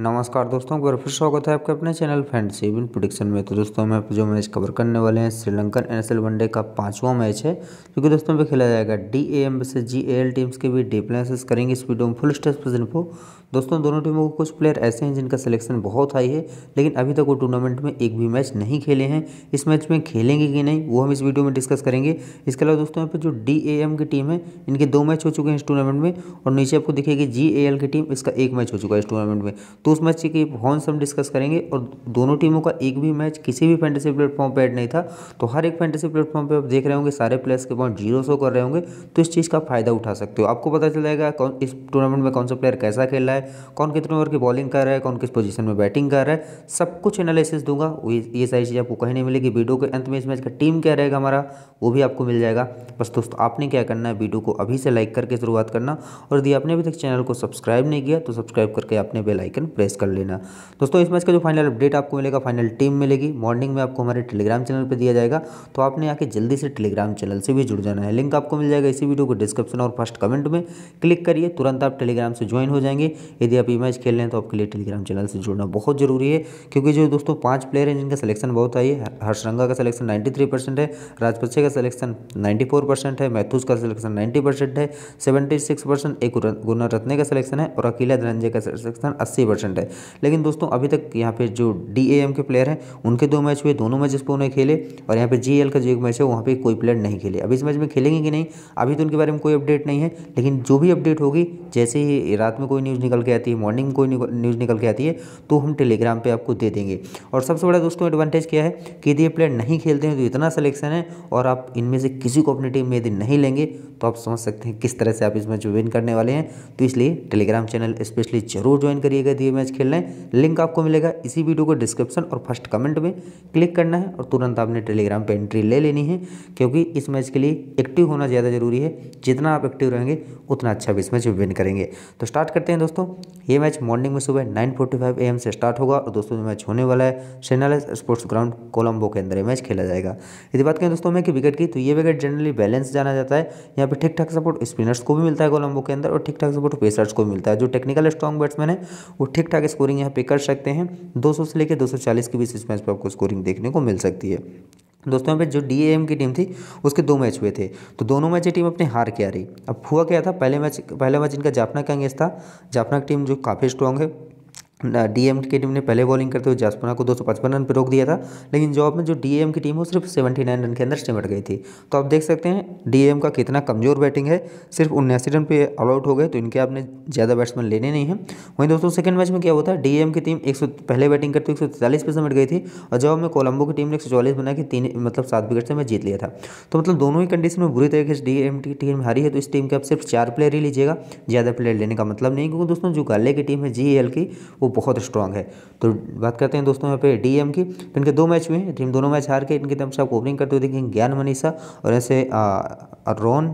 नमस्कार दोस्तों एक बार फिर स्वागत है आपके अपने चैनल फ्रेंड सेविन प्रोडिक्शन में तो दोस्तों हम जो मैच कवर करने वाले हैं श्रीलंकन एन वनडे का पांचवा मैच है जो कि दोस्तों पे खेला जाएगा डी ए एम से जी ए एल टीम्स के भी डी प्लेस करेंगे इस वीडियो में फुल स्टेज पर दोस्तों दोनों टीमों को कुछ प्लेयर ऐसे हैं जिनका सिलेक्शन बहुत हाई है लेकिन अभी तक वो टूर्नामेंट में एक भी मैच नहीं खेले हैं इस मैच में खेलेंगे कि नहीं वो हम इस वीडियो में डिस्कस करेंगे इसके अलावा दोस्तों यहाँ पर जो डी की टीम है इनके दो मैच हो चुके हैं इस टूर्नामेंट में और नीचे आपको दिखेगी जी की टीम इसका एक मैच हो चुका है इस टूर्नामेंट में तो उस मैच की हॉन्स हम डिस्कस करेंगे और दोनों टीमों का एक भी मैच किसी भी फैंटेसी प्लेटफॉर्म पर एड नहीं था तो हर एक फैंटेसी प्लेटफॉर्म पर आप देख रहे होंगे सारे प्लेयर्स के पॉइंट जीरो सो कर रहे होंगे तो इस चीज़ का फायदा उठा सकते हो आपको पता चल जाएगा इस टूर्नामेंट में कौन सा प्लेयर कैसा खेल रहा है है कौन कितने ओवर की बॉलिंग कर रहा है कौन किस पोजीशन में बैटिंग कर रहा है सब कुछ एनालिसिस दूंगा ये सारी चीज़ आपको कहीं नहीं मिलेगी वीडियो के अंत में इस मैच का टीम क्या रहेगा हमारा वो भी आपको मिल जाएगा बस दोस्तों आपने क्या करना है वीडियो को अभी से लाइक करके शुरुआत करना और यदि आपने अभी तक चैनल को सब्सक्राइब नहीं किया तो सब्सक्राइब करके आपने बेलाइकन प्रेस कर लेना दोस्तों इस मैच का जो फाइनल अपडेट आपको मिलेगा फाइनल टीम मिलेगी मॉर्निंग में आपको हमारे टेलीग्राम चैनल पर दिया जाएगा तो आपने आके जल्दी से टेलीग्राम चैनल से भी जुड़ जाना है लिंक आपको मिल जाएगा इसी वीडियो को डिस्क्रिप्शन और फर्स्ट कमेंट में क्लिक करिए तुरंत आप टेलीग्राम से ज्वाइन हो जाएंगे यदि आप ई मैच खेल रहे हैं तो आपके लिए टेलीग्राम चैनल से जुड़ना बहुत जरूरी है क्योंकि जो दोस्तों पांच प्लेयर हैं जिनका सिलेक्शन बहुत आई है हर्षरंगा का सिलेक्शन नाइन्टी परसेंट है राजपक्षे का सिलेक्शन नाइन्टी परसेंट है मैथूस का सिलेक्शन नाइन्टी परसेंट है सेवेंटी सिक्स परसेंट एक गुना रत्ने का सिलेक्शन है और अकेला धनंजय का सिलेक्शन अस्सी परसेंट है लेकिन दोस्तों अभी तक यहाँ पे जो डी के प्लेयर हैं उनके दो मैच हुए दोनों मैच पर उन्हें खेले और यहाँ पे जी का जो मैच है वहाँ पर कोई प्लेयर नहीं खेले अभी इस मैच में खेलेंगे कि नहीं अभी तो उनके बारे में कोई अपडेट नहीं है लेकिन जो भी अपडेट होगी जैसे ही रात में कोई न्यूज़ निकल निकल के आती है मॉर्निंग कोई न्यूज़ निकल के आती है तो हम टेलीग्राम पर आपको दे देंगे और सबसे बड़ा दोस्तों एडवांटेज क्या है कि यदि ये प्लेयर नहीं खेलते हैं तो इतना सलेक्शन है और आप इनमें से किसी को अपनी टीम में यदि नहीं लेंगे तो आप समझ सकते हैं किस तरह से आप इस मैच विन करने वाले हैं तो इसलिए टेलीग्राम चैनल स्पेशली जरूर ज्वाइन करिएगा यदि ये मैच खेलना है लिंक आपको मिलेगा इसी वीडियो को डिस्क्रिप्शन और फर्स्ट कमेंट में क्लिक करना है और तुरंत आपने टेलीग्राम पर एंट्री ले लेनी है क्योंकि इस मैच के लिए एक्टिव होना ज़्यादा ज़रूरी है जितना आप एक्टिव रहेंगे उतना अच्छा आप इस मैच विन करेंगे तो स्टार्ट करते हैं दोस्तों ये मैच मॉर्निंग में सुबह 9:45 एम से स्टार्ट होगा और दोस्तों मैच होने वाला है सेनालेस स्पोर्ट्स ग्राउंड कोलंबो के अंदर ये मैच खेला जाएगा यदि बात करें दोस्तों में कि विकेट की तो ये विकेट जनरली बैलेंस जाना जाता है यहाँ पे ठीक ठाक सपोर्ट स्पिनर्स को भी मिलता है कोलंबो के अंदर और ठीक ठाक सपोर्ट पेसर्स को मिलता है जो टेक्निकल स्ट्रॉन्ग बैट्समैन है वो ठीक ठाक स्कोरिंग यहाँ पे कर सकते हैं दो से लेकर दो के बीच इस मैच पर आपको स्कोरिंग देखने को मिल सकती है दोस्तों यहाँ पे जो डी की टीम थी उसके दो मैच हुए थे तो दोनों मैच ये टीम अपने हार के आ रही अब हुआ क्या था पहले मैच पहला मैच इनका जापना का अंगेज था जापना की टीम जो काफ़ी स्ट्रॉन्ग है डीएम की टीम ने पहले बॉलिंग करते हुए जासपुना को दो सौ पचपन रन पर रोक दिया था लेकिन जॉब में जो डीएम की टीम है सिर्फ सेवेंटी नाइन रन के अंदर सिमट गई थी तो आप देख सकते हैं डीएम का कितना कमजोर बैटिंग है सिर्फ उन्यासी रन पे ऑल आउट हो गए तो इनके आपने ज़्यादा बैट्समैन लेने नहीं हैं वहीं दोस्तों सेकंड मैच में क्या होता है डीएम की टीम एक पहले बैटिंग करते हुए एक पे सिमट गई थी और जॉब में कोलंबो की टीम ने एक बना के तीन मतलब सात विकेट से मैं जीत लिया था तो मतलब दोनों ही कंडीशन में बुरी तरीके से डीएम की टीम हारी है तो इस टीम के आप सिर्फ चार प्लेयर ही लीजिएगा ज़्यादा प्लेयर लेने का मतलब नहीं क्योंकि दोस्तों जो गाले की टीम है जी की वो बहुत स्ट्रांग है तो बात करते हैं दोस्तों यहाँ पे डीएम की तो इनके दो मैच हुए टीम दोनों मैच हार के इनके तरफ से आप ओपनिंग करते हुए देखेंगे ज्ञान मनीषा और ऐसे रोहन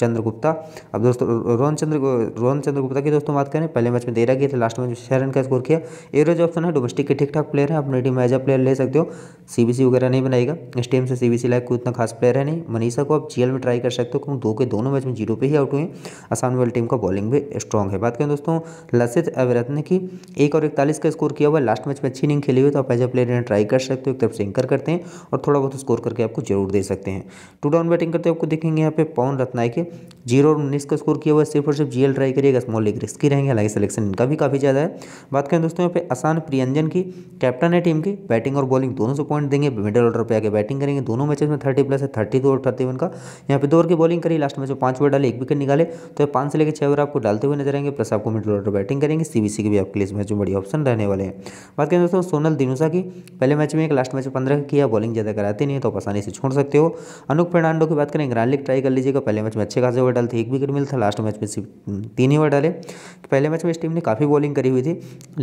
चंद्रगुप्ता अब दोस्तों रोहन चंद्र रोहन चंद्रगुप्ता की दोस्तों बात करें पहले मैच में तेरह की था लास्ट मैच में छः रन का स्कोर किया एवरेज ऑप्शन है डोमेस्टिक के ठीक ठाक प्लेयर है अपने टीम में एज अ प्लेयर ले सकते हो सी वगैरह नहीं बनाएगा इस टीम से सी लाइक कोई उतना खास प्लेयर है नहीं मनीषा को आप जीएल में ट्राई कर सकते हो क्योंकि दो के दोनों मैच में जीरो पे ही आउट हुए आसाम वाली टीम का बॉलिंग भी स्ट्रॉग है बात करें दोस्तों लसित अवरत्न की एक और इकतालीस का स्कोर किया हुआ लास्ट मैच में अच्छी इनिंग खेली हुई तो आप एज ए प्लेयर इन्हें ट्राई कर सकते हो एक तरफ से एंकर करते हैं और थोड़ा बहुत स्कोर करके आपको जरूर दे सकते हैं टू डाउन बैटिंग करते हुए आपको देखेंगे यहाँ पे पवन रत्नाई के जीरो और उन्नीस का स्कोर किया हुआ सिर्फ और सिर्फ एल ट्राई करिएगा स्मॉल रिस्क ही रहेंगे हालांकि सिलेक्शन इनका भी काफ़ी ज़्यादा है बात करें दोस्तों यहाँ पे आसान प्रियंजन की कैप्टन है टीम की बैटिंग और बॉलिंग दोनों से पॉइंट देंगे मिडल ऑर्डर पर आगे बैटिंग करेंगे दोनों मैचेस में थर्टी प्लस है थर्टी और थर्टी वन का यहाँ पे दो ओवर की बॉलिंग करी लास्ट मैच में पाँच ओवर डाले एक विकेट निकाले तो पाँच से लेकर छः ओवर आपको डालते हुए नजर आएंगे प्लस आपको मिडल ऑर्डर बैटिंग करेंगे सीबीसी के भी आपके लिए मैच जो बड़ी ऑप्शन रहने वाले हैं बात करें दोस्तों सोनल दिनुसा की पहले मैच में एक लास्ट मैच में पंद्रह किया बॉलिंग ज़्यादा कराते नहीं तो आप आसानी से छोड़ सकते हो अनुप फर्नांडो की बात करें ग्रांड लीग ट्राई कर लीजिएगा पहले मैच में अच्छे खासे ओवर डालते एक विकेट मिलता था लास्ट मैच में सिर्फ तीन ही ओवर डाले पहले मैच में इस टीम ने काफ़ी बॉलिंग करी हुई थी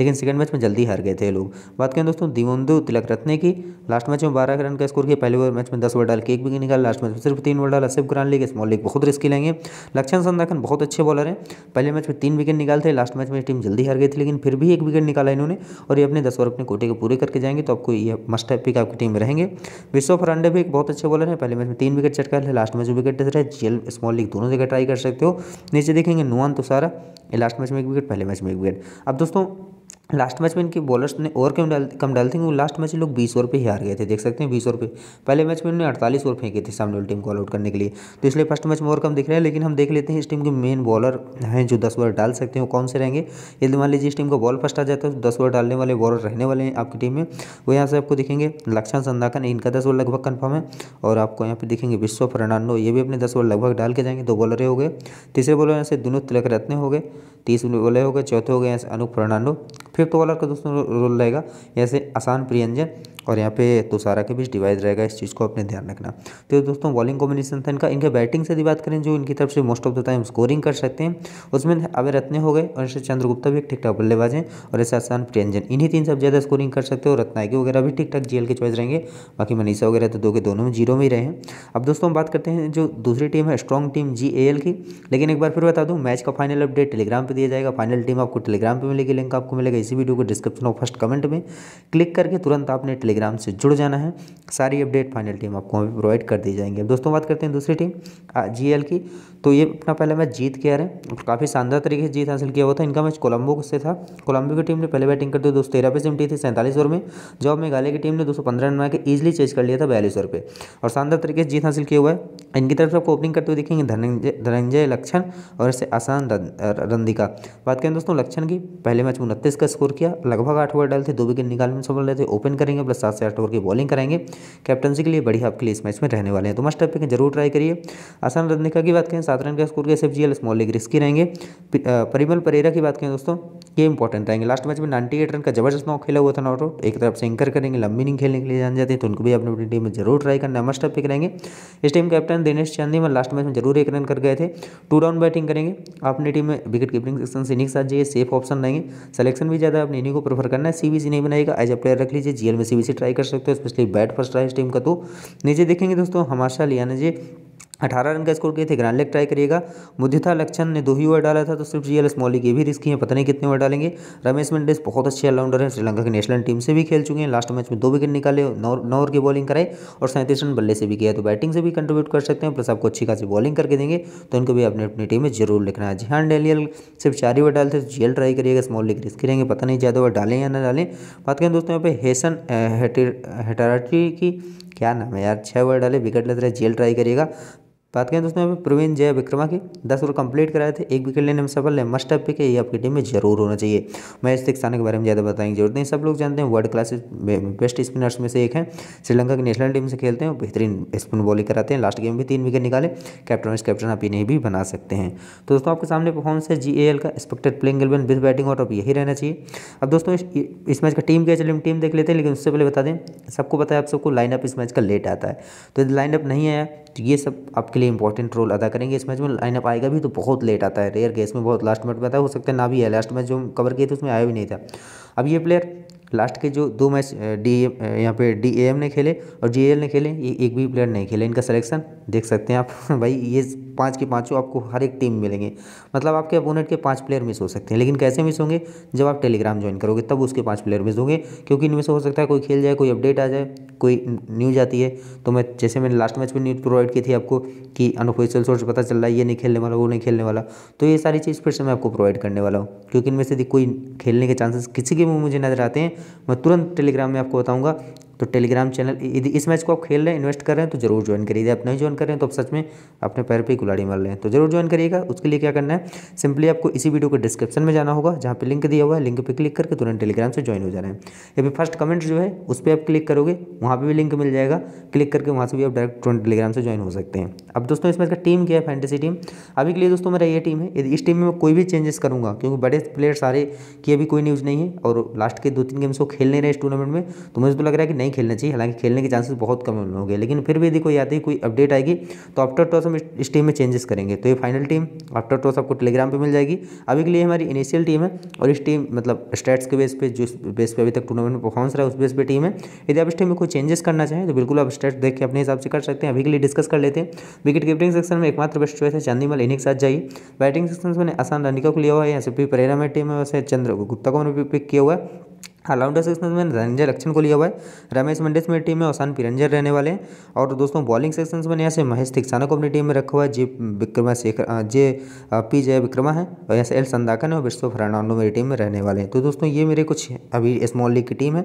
लेकिन सेकेंड मैच में जल्दी हार गए थे लोग बात करें दोस्तों दिवंदु तिलक रत्ने की लास्ट मैच में बारह रन का स्कोर किया पहले ओवर मैच में दस ओवर डाल के एक विकेट निकाल लास्ट मैच में सिर्फ तीन ओवर डाला सिर्फ ग्रांड लीग स्मॉल लीग बहुत रिस्की लेंगे लक्षण संदाखन बहुत अच्छे बॉलर हैं पहले मैच में तीन विकेट निकालते लास्ट मैच में टीम जल्दी हार गई थी लेकिन फिर भी एक विकेट निकाला इन्होंने और ये अपने दस ओवर अपने कोटे के पूरे करके जाएंगे तो आपको ये मस्ट है पिक आपकी टीम में रहेंगे विश्व फरांडे भी एक बहुत अच्छे बॉलर है पहले मैच में तीन विकेट चटका है लास्ट मैच में विकेट रहा है जीएल स्मॉल लीग दोनों जगह ट्राई कर सकते हो नीचे देखेंगे नुआन तो सारा लास्ट मैच में एक विकेट पहले मैच में एक विकेट अब दोस्तों लास्ट मैच में इनके बॉलर्स ने ओवर कम डाल कम डाल थे लास्ट मैच लोग बीस ओवर पे ही हार गए थे देख सकते हैं बीस ओवर पे पहले मैच में इन्होंने अड़तालीस ओवर फेंके थे सामने वाली टीम को आउट करने के लिए तो इसलिए फर्स्ट मैच में ओवर कम दिख रहा है लेकिन हम देख लेते हैं इस टीम के मेन बॉलर हैं जो दस ओवर डाल सकते हैं कौन से रहेंगे यदि मान लीजिए इस टीम का बॉल फर्स्ट आ जाता है तो दस ओवर डालने वाले बॉलर रहने वाले हैं आपकी टीम में वो यहाँ से आपको दिखेंगे लक्षण संदाकन इनका दस ओवर लगभग कन्फर्म है और आपको यहाँ पर दिखेंगे विश्व फर्नांडो ये भी अपने दस ओवर लगभग डाल के जाएंगे दो बॉलर हो गए तीसरे बॉलर यहाँ से दोनों तिलक रत्न हो गए तीस बॉलर हो गए चौथे हो गए यहाँ से अनूप फर्नांडो फिफ्थ तो वाला का दोस्तों रोल रहेगा ऐसे आसान प्रियंजन और यहाँ पे तुषारा के बीच डिवाइड रहेगा इस चीज़ को अपने ध्यान रखना तो दोस्तों बॉलिंग कॉम्बिनेशन था इनका इनके बैटिंग से भी बात करें जो इनकी तरफ से most of the time scoring कर सकते हैं उसमें अवे रत्ने हो गए और इनसे चंद्रगुप्ता भी एक ठीक ठाक बल्लेबाज हैं और ऐसे आसान प्रियंजन इन्हीं तीन सब ज़्यादा स्कोरिंग कर सकते हो और रत्नायकी वगैरह भी ठीक ठाक जी के चॉइस रहेंगे बाकी मनीषा वगैरह तो दो के दोनों में जीरो में ही रहे हैं अब दोस्तों हम बात करते हैं जो दूसरी टीम है स्ट्रॉन्ग टीम जी की लेकिन एक बार फिर बता दूँ मैच का फाइनल अपडेट टेलीग्राम पर दिया जाएगा फाइनल टीम आपको टेलीग्राम पर मिलेगी लिंक आपको मिलेगा इसी वीडियो को डिस्क्रिप्शन और फर्स्ट कमेंट में क्लिक करके तुरंत आपने टेलीग्राम टेलीग्राम से जुड़ जाना है सारी अपडेट फाइनल टीम आपको प्रोवाइड कर दी जाएंगे दोस्तों बात करते हैं दूसरी टीम जी की तो ये अपना पहला मैच जीत के आ रहे हैं काफ़ी शानदार तरीके से जीत हासिल किया हुआ था इनका मैच कोलंबो से था कोलंबो की टीम ने पहले बैटिंग करते हुए दो सौ तेरह पे सिमटी थी सैंतालीस ओवर में जब मेघालय की टीम ने दो सौ पंद्रह रन बना के ईजिली चेज कर लिया था बयालीस ओवर पर और शानदार तरीके से जीत हासिल किया हुआ है इनकी तरफ से आपको ओपनिंग करते हुए देखेंगे धनंजय धनंजय लक्षण और इससे आसान रंदिका बात करें दोस्तों लक्षण की पहले मैच में उनतीस का स्कोर किया लगभग आठ ओवर डाल थे दो विकेट निकालने में सफल रहे थे ओपन करेंगे प्लस सात से आठ ओवर की बॉलिंग करेंगे कैप्टनसी के लिए बढ़िया आपके लिए इस मैच में रहने वाले हैं तो मस्ट अपे जरूर ट्राई करिए आसान रंदिका की बात करें सात रन का स्कोर के जी स्मॉल लीग रिस्की रहेंगे परिमल परेरा की बात करें दोस्तों ये इंपॉर्टेंट रहेंगे लास्ट मैच में नाइन्टी एट रन का जबरदस्त नौ खेला हुआ था नॉट आउट एक तरफ से एंकर करेंगे लंबी नहीं खेलने के लिए जान जाते हैं तो उनको भी अपनी टीम में जरूर ट्राई करना मस्ट टॉपिक रहेंगे इस टीम कैप्टन रन दिनेश चांदी में लास्ट मैच में जरूर एक रन कर गए थे टू राउंड बैटिंग करेंगे अपनी टीम में विकेट कीपिंग सेक्शन से इन्हीं साथ जाइए सेफ ऑप्शन रहेंगे सिलेक्शन भी ज़्यादा अपनी इन्हीं को प्रेफर करना है सीबीसी नहीं बनाएगा एज अ प्लेयर रख लीजिए जीएल में सीबीसी ट्राई कर सकते हो स्पेशली बैट फर्स्ट रहा टीम का तो नीचे देखेंगे दोस्तों हमाशा लियाना जी अठारह रन का स्कोर किए थे लेग ट्राई करिएगा मुदिथा लक्षण ने दो ही ओवर डाला था तो सिर्फ जी एल स्मॉली ये भी रिस्की है पता नहीं कितने ओवर डालेंगे रमेश मेंडिस बहुत अच्छे ऑलराउंडर हैं श्रीलंका की नेशनल टीम से भी खेल चुके हैं लास्ट मैच में दो विकेट निकाले नौ ओवर की बॉलिंग कराई और सैंतीस रन बल्ले से भी किया तो बैटिंग से भी कंट्रीब्यूट कर सकते हैं प्लस आपको अच्छी खासी बॉलिंग करके देंगे तो इनको भी अपनी अपनी टीम में जरूर लिखना है जिहान डेलियल सिर्फ चार ही ओवर थे जी तो ट्राई करिएगा स्मॉलिक रिस्की रहेंगे पता नहीं ज़्यादा ओवर डालें या ना डालें बात करें दोस्तों यहाँ पे हेसन हेटाराटी की क्या नाम है यार छः ओवर डाले विकेट लेते रहे जेल ट्राई करिएगा बात करें दोस्तों यहाँ प्रवीण जय विक्रमा की दस ओवर कंप्लीट कराए थे एक विकेट लेने में सफल है मस्ट अप पिक है ये आपकी टीम में जरूर होना चाहिए इस तक स्थान के बारे में ज़्यादा बताएंगे जरूरत नहीं सब लोग जानते हैं वर्ल्ड क्लास बेस्ट स्पिनर्स में से एक है श्रीलंका की नेशनल टीम से खेलते हैं बेहतरीन स्पिन बॉलिंग कराते हैं लास्ट गेम भी तीन विकेट निकाले कैप्टन वाइस कैप्टन आप इन्हें भी बना सकते हैं तो दोस्तों आपके सामने परफॉर्मेंस है जी का expected playing eleven with batting और यही रहना चाहिए अब दोस्तों इस मैच का टीम क्या चलिए हम टीम देख लेते हैं लेकिन उससे पहले बता दें सबको पता है आप सबको लाइनअप इस मैच का लेट आता है तो यदि लाइनअप नहीं आया तो ये सब आपके लिए लिए इंपॉर्टेंट रोल अदा करेंगे इस मैच में लाइनअप आएगा भी तो बहुत लेट आता है रेयर गेस में बहुत लास्ट मिनट में आता है हो सकता है ना भी है लास्ट मैच जो कवर किए थे उसमें आया भी नहीं था अब ये प्लेयर लास्ट के जो दो मैच डी यहाँ पे डी ए एम ने खेले और जी एल ने खेले ये एक भी प्लेयर नहीं खेले इनका सिलेक्शन देख सकते हैं आप भाई ये पाँच के पाँचों आपको हर एक टीम मिलेंगे मतलब आपके अपोनेंट के पाँच प्लेयर मिस हो सकते हैं लेकिन कैसे मिस होंगे जब आप टेलीग्राम ज्वाइन करोगे तब उसके पाँच प्लेयर मिस होंगे क्योंकि इनमें से हो सकता है कोई खेल जाए कोई अपडेट आ जाए कोई न्यूज आती है तो मैं जैसे मैंने लास्ट मैच में न्यूज़ प्रोवाइड की थी आपको कि अनऑफिशियल सोर्स पता चल रहा है ये नहीं खेलने वाला वो नहीं खेलने वाला तो ये सारी चीज़ फिर से मैं आपको प्रोवाइड करने वाला हूँ क्योंकि इनमें से कोई खेलने के चांसेस किसी के भी मुझे नज़र आते हैं मैं तुरंत टेलीग्राम में आपको बताऊँगा तो टेलीग्राम चैनल यदि इस मैच को आप खेल रहे हैं इन्वेस्ट कर रहे हैं तो जरूर ज्वाइन करिए यदि आप नहीं ज्वाइन कर रहे हैं तो आप सच में अपने पैर पर ही गुलाड़ी मार रहे हैं तो जरूर ज्वाइन करिएगा उसके लिए क्या करना है सिंपली आपको इसी वीडियो के डिस्क्रिप्शन में जाना होगा जहाँ पर लिंक दिया हुआ है लिंक पर क्लिक करके तुरंत टेलीग्राम से ज्वाइन हो जाना है या फिर फर्स्ट कमेंट जो है उस पर आप क्लिक करोगे वहाँ पर भी लिंक मिल जाएगा क्लिक करके वहाँ से भी आप डायरेक्ट तुरंत टेलीग्राम से ज्वाइन हो सकते हैं अब दोस्तों इसमें इसका टीम क्या है फैंटेसी टीम अभी के लिए दोस्तों मेरा ये टीम है यदि इस टीम में मैं कोई भी चेंजेस करूँगा क्योंकि बड़े प्लेयर सारे की अभी कोई न्यूज़ नहीं है और लास्ट के दो तीन गेम्स को खेल नहीं रहे इस टूर्नामेंट में तो मुझे तो लग रहा है कि नहीं नहीं खेलना चाहिए हालांकि खेलने के चांसेस बहुत कम होंगे लेकिन फिर भी यदि कोई आती है कोई अपडेट आएगी तो आफ्टर टॉस हम इस टीम में चेंजेस करेंगे तो ये फाइनल टीम आफ्टर टॉस आपको टेलीग्राम पर मिल जाएगी अभी के लिए हमारी इनिशियल टीम है और इस टीम मतलब स्टेट्स के बेस पर जिस बेस पर अभी तक टूर्नामेंट में परफॉर्मेंस रहा है उस बेस पर टीम है यदि आप इस टीम में कोई चेंजेस करना चाहें तो बिल्कुल आप स्टेट्स देख के अपने हिसाब से कर सकते हैं अभी के लिए डिस्कस कर लेते हैं विकेट कीपिंग सेक्शन में एकमात्र बेस्ट चॉइस है चांदीमल इन्हीं के साथ जाइए बैटिंग सेक्शन में आसान रनिका को लिया हुआ है यहाँ से प्रेरणा में टीम है वैसे चंद्र गुप्ता को मैंने पिक किया हुआ है ऑलराउंडर सेक्शन में रंजय धनंजय लक्षण को लिया हुआ है रमेश मंडेस मेरी टीम में औसान पिरंजर रहने वाले हैं और दोस्तों बॉलिंग सेक्शन में यहाँ से महेश तिक्साना को अपनी टीम में रखा हुआ है जे विक्रमा शेखर जे पी जय विक्रमा है और यहाँ से एल संदाकन और विश्व फर्नांडो मेरी टीम में रहने वाले हैं तो दोस्तों ये मेरे कुछ अभी स्मॉल लीग की टीम है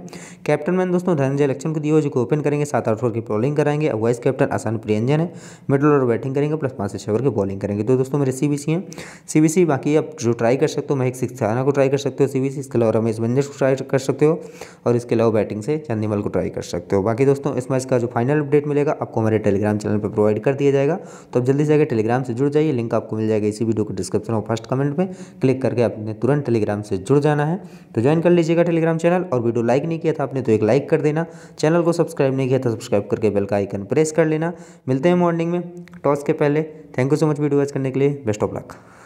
कैप्टन मैंने दोस्तों धनंजय लक्षण को दिया हुए जो ओपन करेंगे सात आठ ओवर की बॉलिंग कराएंगे और वाइस कैप्टन आसान प्रियंजन है मिडल ओवर बैटिंग करेंगे प्लस पाँच से छः ओवर की बॉलिंग करेंगे तो दोस्तों मेरे सी बी सी हैं सी बी सी बाकी आप जो ट्राई कर सकते हो महेश सिक्साना को ट्राई कर सकते हो सी बी सी इसके अलावा रमेश बंजर को ट्राई कर सकते सकते हो और इसके अलावा बैटिंग से चंदीमल को ट्राई कर सकते हो बाकी दोस्तों इस मैच का जो फाइनल अपडेट मिलेगा आपको हमारे टेलीग्राम चैनल पर प्रोवाइड कर दिया जाएगा तो आप जल्दी से जाकर टेलीग्राम से जुड़ जाइए लिंक आपको मिल जाएगा इसी वीडियो के डिस्क्रिप्शन और फर्स्ट कमेंट में क्लिक करके आपने तुरंत टेलीग्राम से जुड़ जाना है तो ज्वाइन कर लीजिएगा टेलीग्राम चैनल और वीडियो लाइक नहीं किया था आपने तो एक लाइक कर देना चैनल को सब्सक्राइब नहीं किया था सब्सक्राइब करके बेल का आइकन प्रेस कर लेना मिलते हैं मॉर्निंग में टॉस के पहले thank you so much video watch करने के लिए बेस्ट ऑफ लक